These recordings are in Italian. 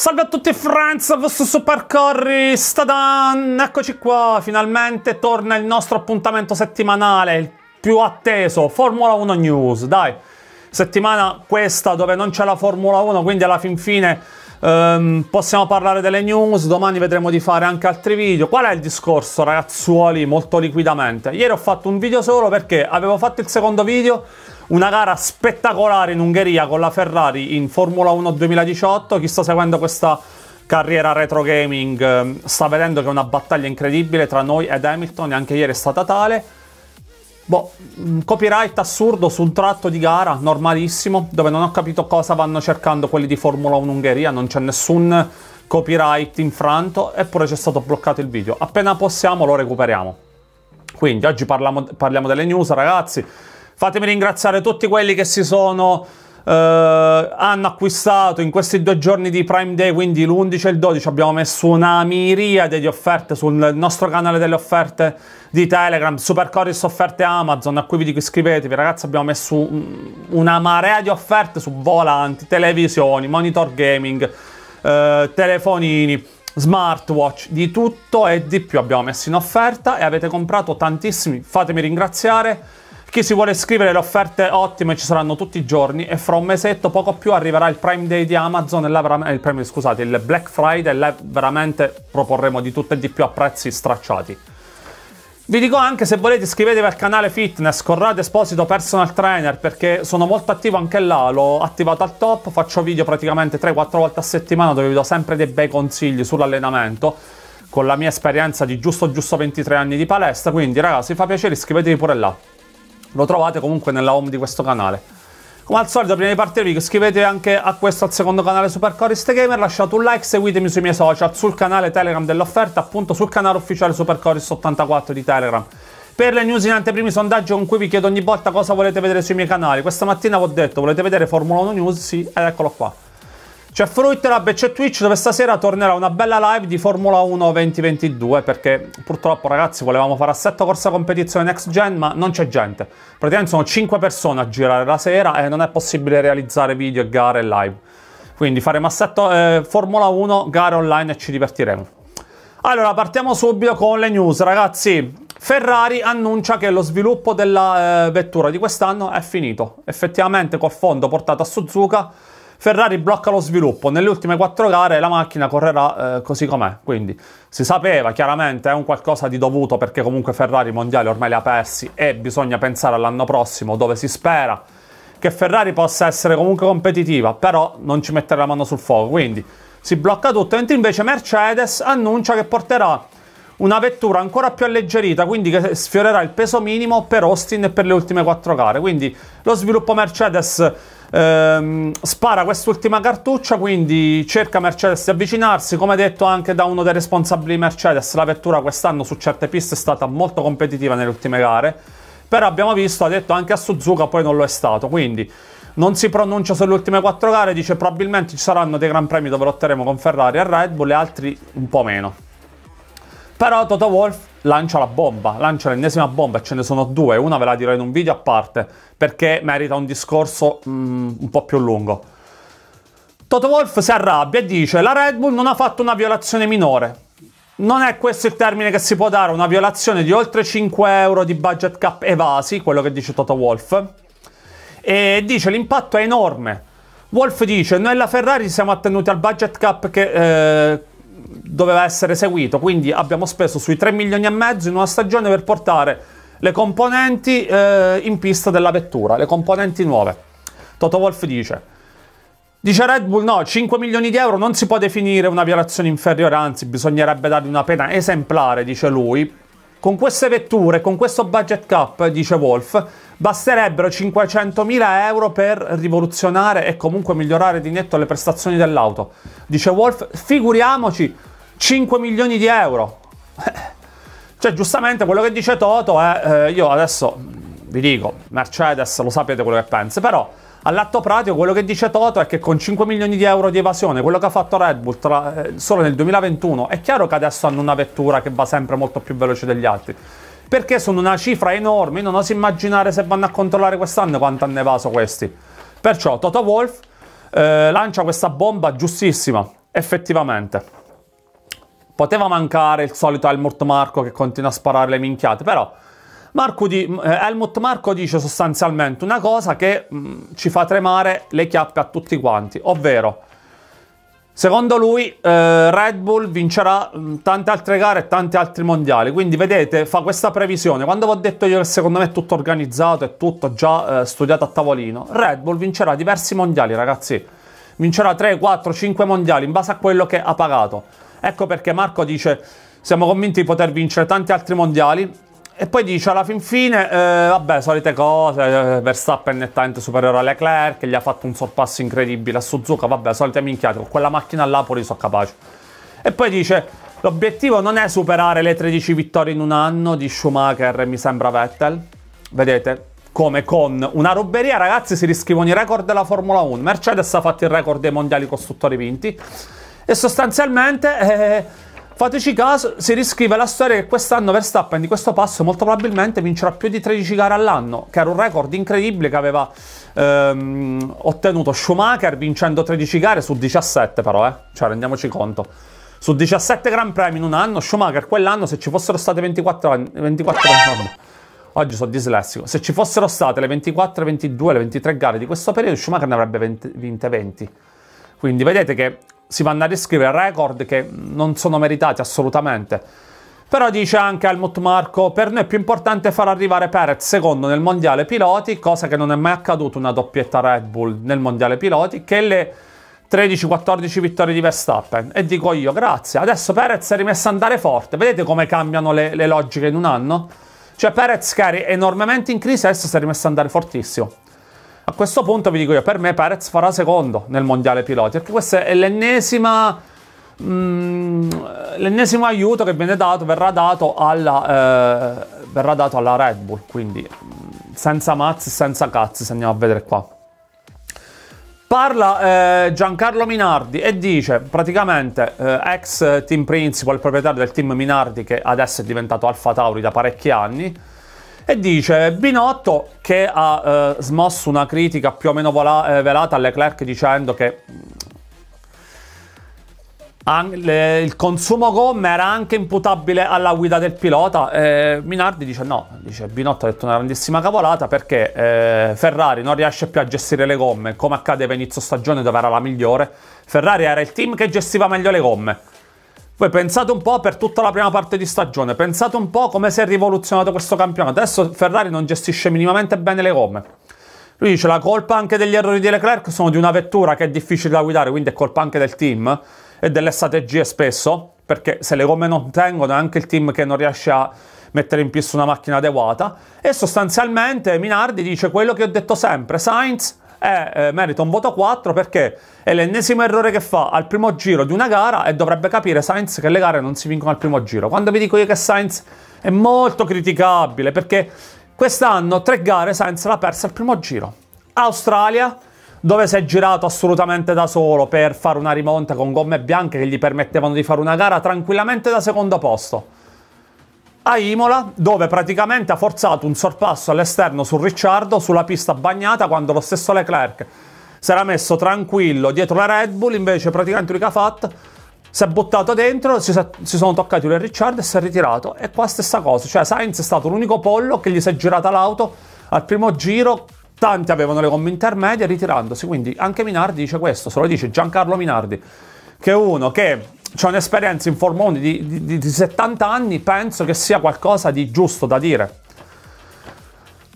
Salve a tutti Franz vs Parcorri, Stadan! Eccoci qua, finalmente torna il nostro appuntamento settimanale, il più atteso, Formula 1 News, dai! Settimana questa dove non c'è la Formula 1, quindi alla fin fine ehm, possiamo parlare delle news, domani vedremo di fare anche altri video. Qual è il discorso ragazzuoli, molto liquidamente? Ieri ho fatto un video solo perché avevo fatto il secondo video una gara spettacolare in Ungheria con la Ferrari in Formula 1 2018. Chi sta seguendo questa carriera retro gaming ehm, sta vedendo che è una battaglia incredibile tra noi ed Hamilton e anche ieri è stata tale. Boh, mm, copyright assurdo su un tratto di gara normalissimo, dove non ho capito cosa vanno cercando quelli di Formula 1 Ungheria, non c'è nessun copyright infranto, eppure c'è stato bloccato il video. Appena possiamo lo recuperiamo. Quindi oggi parliamo, parliamo delle news, ragazzi. Fatemi ringraziare tutti quelli che si sono... Uh, hanno acquistato in questi due giorni di Prime Day, quindi l'11 e il 12, abbiamo messo una miriade di offerte sul nostro canale delle offerte di Telegram, Super Chorus offerte Amazon, a cui vi dico iscrivetevi ragazzi, abbiamo messo una marea di offerte su volanti, televisioni, monitor gaming, uh, telefonini, smartwatch, di tutto e di più abbiamo messo in offerta e avete comprato tantissimi, fatemi ringraziare. Chi si vuole iscrivere le offerte ottime ci saranno tutti i giorni e fra un mesetto poco più arriverà il Prime Day di Amazon e eh, il Prime, scusate, il Black Friday e là veramente proporremo di tutto e di più a prezzi stracciati. Vi dico anche se volete iscrivetevi al canale fitness Corrado Esposito Personal Trainer perché sono molto attivo anche là, l'ho attivato al top, faccio video praticamente 3-4 volte a settimana dove vi do sempre dei bei consigli sull'allenamento con la mia esperienza di giusto giusto 23 anni di palestra, quindi ragazzi, vi fa piacere iscrivetevi pure là lo trovate comunque nella home di questo canale. Come al solito, prima di partire, vi iscrivete anche a questo al secondo canale Super Gamer, lasciate un like, seguitemi sui miei social, sul canale Telegram dell'offerta, appunto sul canale ufficiale Super 84 di Telegram. Per le news in anteprimi sondaggi con cui vi chiedo ogni volta cosa volete vedere sui miei canali. Questa mattina vi ho detto, volete vedere Formula 1 News? Sì, ed eccolo qua. C'è Fruitlab e c'è Twitch dove stasera tornerà una bella live di Formula 1 2022 perché purtroppo ragazzi volevamo fare assetto corsa competizione next gen ma non c'è gente. Praticamente sono 5 persone a girare la sera e non è possibile realizzare video, e gare live. Quindi faremo assetto eh, Formula 1, gare online e ci divertiremo. Allora partiamo subito con le news ragazzi. Ferrari annuncia che lo sviluppo della eh, vettura di quest'anno è finito. Effettivamente col fondo portato a Suzuka Ferrari blocca lo sviluppo, nelle ultime quattro gare la macchina correrà eh, così com'è, quindi si sapeva chiaramente, è un qualcosa di dovuto perché comunque Ferrari mondiali ormai li ha persi e bisogna pensare all'anno prossimo dove si spera che Ferrari possa essere comunque competitiva, però non ci mettere la mano sul fuoco, quindi si blocca tutto, mentre invece Mercedes annuncia che porterà una vettura ancora più alleggerita, quindi che sfiorerà il peso minimo per Austin e per le ultime quattro gare. Quindi lo sviluppo Mercedes ehm, spara quest'ultima cartuccia, quindi cerca Mercedes di avvicinarsi, come detto anche da uno dei responsabili di Mercedes, la vettura quest'anno su certe piste è stata molto competitiva nelle ultime gare, però abbiamo visto, ha detto anche a Suzuka, poi non lo è stato, quindi non si pronuncia sulle ultime quattro gare, dice probabilmente ci saranno dei gran premi dove lotteremo con Ferrari e Red Bull e altri un po' meno. Però Toto Wolf lancia la bomba, lancia l'ennesima bomba e ce ne sono due, una ve la dirò in un video a parte perché merita un discorso mm, un po' più lungo. Toto Wolf si arrabbia e dice la Red Bull non ha fatto una violazione minore. Non è questo il termine che si può dare, una violazione di oltre 5 euro di budget cap evasi, quello che dice Toto Wolf. E dice l'impatto è enorme. Wolf dice noi alla Ferrari siamo attenuti al budget cap che, eh, doveva essere seguito, quindi abbiamo speso sui 3 milioni e mezzo in una stagione per portare le componenti eh, in pista della vettura, le componenti nuove. Toto Wolf dice... Dice Red Bull no, 5 milioni di euro non si può definire una violazione inferiore, anzi bisognerebbe dargli una pena esemplare, dice lui, con queste vetture, con questo budget cap, dice Wolf, basterebbero 500.000 euro per rivoluzionare e comunque migliorare di netto le prestazioni dell'auto. Dice Wolf, figuriamoci 5 milioni di euro. Cioè, giustamente quello che dice Toto è, eh, io adesso vi dico, Mercedes lo sapete quello che pensa, però All'atto pratico quello che dice Toto è che con 5 milioni di euro di evasione, quello che ha fatto Red Bull tra, eh, solo nel 2021, è chiaro che adesso hanno una vettura che va sempre molto più veloce degli altri. Perché sono una cifra enorme, non osi immaginare se vanno a controllare quest'anno quanto hanno evaso questi. Perciò Toto Wolf eh, lancia questa bomba giustissima, effettivamente. Poteva mancare il solito Helmut Marco che continua a sparare le minchiate, però Marco di, eh, Helmut Marco dice sostanzialmente una cosa che mh, ci fa tremare le chiappe a tutti quanti, ovvero secondo lui eh, Red Bull vincerà mh, tante altre gare e tanti altri mondiali, quindi vedete fa questa previsione, quando vi ho detto io che secondo me è tutto organizzato, e tutto già eh, studiato a tavolino, Red Bull vincerà diversi mondiali ragazzi, vincerà 3, 4, 5 mondiali in base a quello che ha pagato, ecco perché Marco dice siamo convinti di poter vincere tanti altri mondiali e poi dice alla fin fine, eh, vabbè, solite cose, eh, Verstappen è nettamente superiore a Leclerc, gli ha fatto un sorpasso incredibile a Suzuka, vabbè, solite minchiate, con quella macchina là pure sono capace. E poi dice, l'obiettivo non è superare le 13 vittorie in un anno di Schumacher, mi sembra Vettel. Vedete, come con una ruberia, ragazzi, si riscrivono i record della Formula 1. Mercedes ha fatto il record dei mondiali costruttori vinti. E sostanzialmente... Eh, Fateci caso, si riscrive la storia che quest'anno Verstappen di questo passo molto probabilmente vincerà più di 13 gare all'anno, che era un record incredibile che aveva ehm, ottenuto Schumacher vincendo 13 gare su 17 però, eh. cioè rendiamoci conto. Su 17 Gran Premi in un anno, Schumacher quell'anno se ci fossero state 24 anni, 24 anni oggi sono dislessico, se ci fossero state le 24, 22, le 23 gare di questo periodo Schumacher ne avrebbe 20, vinte 20. Quindi vedete che si vanno a riscrivere record che non sono meritati assolutamente. Però dice anche Helmut Marco, per noi è più importante far arrivare Perez secondo nel Mondiale Piloti, cosa che non è mai accaduta una doppietta Red Bull nel Mondiale Piloti, che le 13-14 vittorie di Verstappen. E dico io, grazie. Adesso Perez è rimesso a andare forte. Vedete come cambiano le, le logiche in un anno? Cioè Perez che era enormemente in crisi, adesso si è rimesso a andare fortissimo. A questo punto vi dico io, per me Perez farà secondo nel mondiale piloti, perché questa è l'ennesima, mm, l'ennesimo aiuto che viene dato, verrà dato alla, eh, verrà dato alla Red Bull, quindi mm, senza mazzi, senza cazzi, se andiamo a vedere qua. Parla eh, Giancarlo Minardi e dice praticamente eh, ex team principal, proprietario del team Minardi che adesso è diventato Alfa Tauri da parecchi anni, e dice Binotto che ha eh, smosso una critica più o meno vola- eh, velata a Leclerc dicendo che mm, il consumo gomme era anche imputabile alla guida del pilota. Eh, Minardi dice no, dice Binotto ha detto una grandissima cavolata perché eh, Ferrari non riesce più a gestire le gomme, come accadeva inizio stagione dove era la migliore. Ferrari era il team che gestiva meglio le gomme. Voi pensate un po' per tutta la prima parte di stagione, pensate un po' come si è rivoluzionato questo campionato. Adesso Ferrari non gestisce minimamente bene le gomme. Lui dice la colpa anche degli errori di Leclerc sono di una vettura che è difficile da guidare, quindi è colpa anche del team e delle strategie spesso, perché se le gomme non tengono è anche il team che non riesce a mettere in pista una macchina adeguata. E sostanzialmente Minardi dice quello che ho detto sempre, Sainz e eh, eh, merita un voto 4 perché è l'ennesimo errore che fa al primo giro di una gara e dovrebbe capire Sainz che le gare non si vincono al primo giro. Quando vi dico io che Sainz è molto criticabile perché quest'anno tre gare Sainz l'ha persa al primo giro. Australia, dove si è girato assolutamente da solo per fare una rimonta con gomme bianche che gli permettevano di fare una gara tranquillamente da secondo posto a Imola, dove praticamente ha forzato un sorpasso all'esterno su Ricciardo sulla pista bagnata quando lo stesso Leclerc si era messo tranquillo dietro la Red Bull, invece praticamente lui che ha fatto si è buttato dentro, si, si sono toccati lui e Ricciardo e si è ritirato. E qua stessa cosa, cioè Sainz è stato l'unico pollo che gli si è girata l'auto al primo giro, tanti avevano le gomme intermedie ritirandosi, quindi anche Minardi dice questo, se lo dice Giancarlo Minardi, che è uno che c'è un'esperienza in Formone di, di, di 70 anni, penso che sia qualcosa di giusto da dire.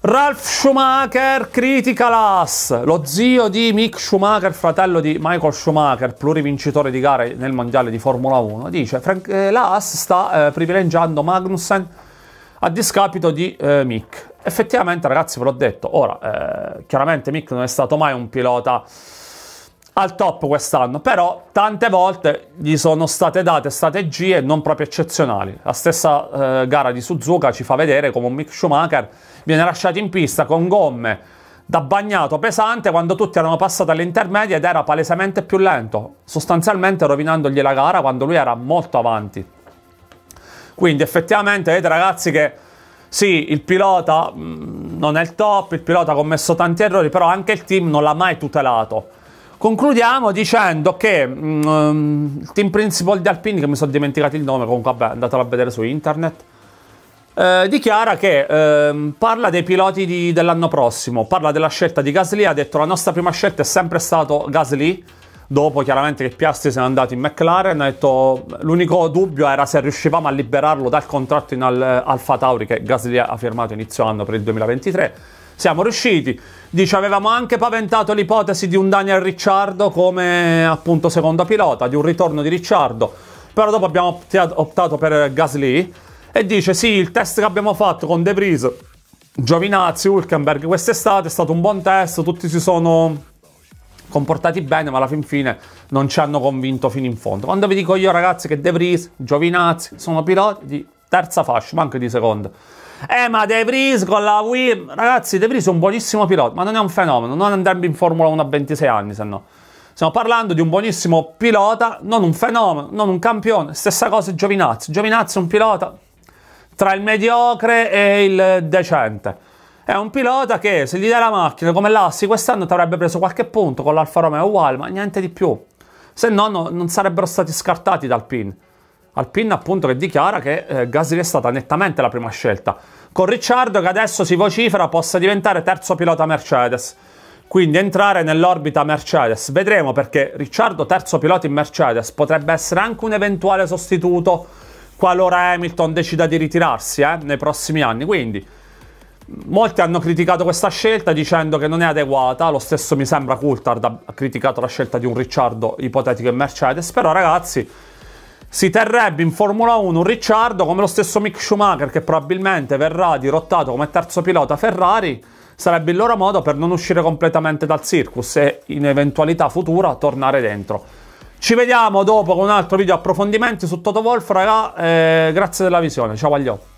Ralf Schumacher critica l'AS, lo zio di Mick Schumacher, fratello di Michael Schumacher, plurivincitore di gare nel mondiale di Formula 1, dice che eh, l'AS sta eh, privilegiando Magnussen a discapito di eh, Mick. Effettivamente ragazzi ve l'ho detto, ora eh, chiaramente Mick non è stato mai un pilota al top quest'anno, però tante volte gli sono state date strategie non proprio eccezionali. La stessa eh, gara di Suzuka ci fa vedere come un Mick Schumacher viene lasciato in pista con gomme da bagnato pesante quando tutti erano passati alle intermedie ed era palesemente più lento, sostanzialmente rovinandogli la gara quando lui era molto avanti. Quindi effettivamente vedete ragazzi che sì, il pilota mh, mm, non è il top, il pilota ha commesso tanti errori, però anche il team non l'ha mai tutelato Concludiamo dicendo che um, il team principal di Alpini, che mi sono dimenticato il nome, comunque vabbè, andatelo a vedere su internet, eh, dichiara che eh, parla dei piloti dell'anno prossimo, parla della scelta di Gasly, ha detto la nostra prima scelta è sempre stato Gasly, dopo chiaramente che Piastri se n'è andato in McLaren, ha detto l'unico dubbio era se riuscivamo a liberarlo dal contratto in Al- Alfa Tauri che Gasly ha firmato inizio anno per il 2023. Siamo riusciti. Dice, avevamo anche paventato l'ipotesi di un Daniel Ricciardo come appunto secondo pilota, di un ritorno di Ricciardo. Però dopo abbiamo optato per Gasly e dice, sì, il test che abbiamo fatto con De Vries, Giovinazzi, Hulkenberg quest'estate è stato un buon test, tutti si sono comportati bene, ma alla fin fine non ci hanno convinto fino in fondo. Quando vi dico io ragazzi che De Vries, Giovinazzi sono piloti di terza fascia, ma anche di seconda. Eh, ma De Vries con la Wii... Ragazzi, De Vries è un buonissimo pilota, ma non è un fenomeno. Non andrebbe in Formula 1 a 26 anni, se no. Stiamo parlando di un buonissimo pilota, non un fenomeno, non un campione. Stessa cosa Giovinazzi. Giovinazzi è un pilota tra il mediocre e il decente. È un pilota che se gli dai la macchina come l'Assi quest'anno ti avrebbe preso qualche punto con l'Alfa Romeo uguale, ma niente di più. Se no, no non sarebbero stati scartati dal PIN. Alpin appunto che dichiara che eh, Gasly è stata nettamente la prima scelta, con Ricciardo che adesso si vocifera possa diventare terzo pilota Mercedes, quindi entrare nell'orbita Mercedes. Vedremo perché Ricciardo terzo pilota in Mercedes potrebbe essere anche un eventuale sostituto qualora Hamilton decida di ritirarsi eh, nei prossimi anni, quindi molti hanno criticato questa scelta dicendo che non è adeguata, lo stesso mi sembra Coulthard ha criticato la scelta di un Ricciardo ipotetico in Mercedes, però ragazzi si terrebbe in Formula 1 un Ricciardo come lo stesso Mick Schumacher che probabilmente verrà dirottato come terzo pilota Ferrari, sarebbe il loro modo per non uscire completamente dal circus e in eventualità futura tornare dentro. Ci vediamo dopo con un altro video approfondimenti su Toto Wolf, raga, eh, grazie della visione, ciao agli aglio.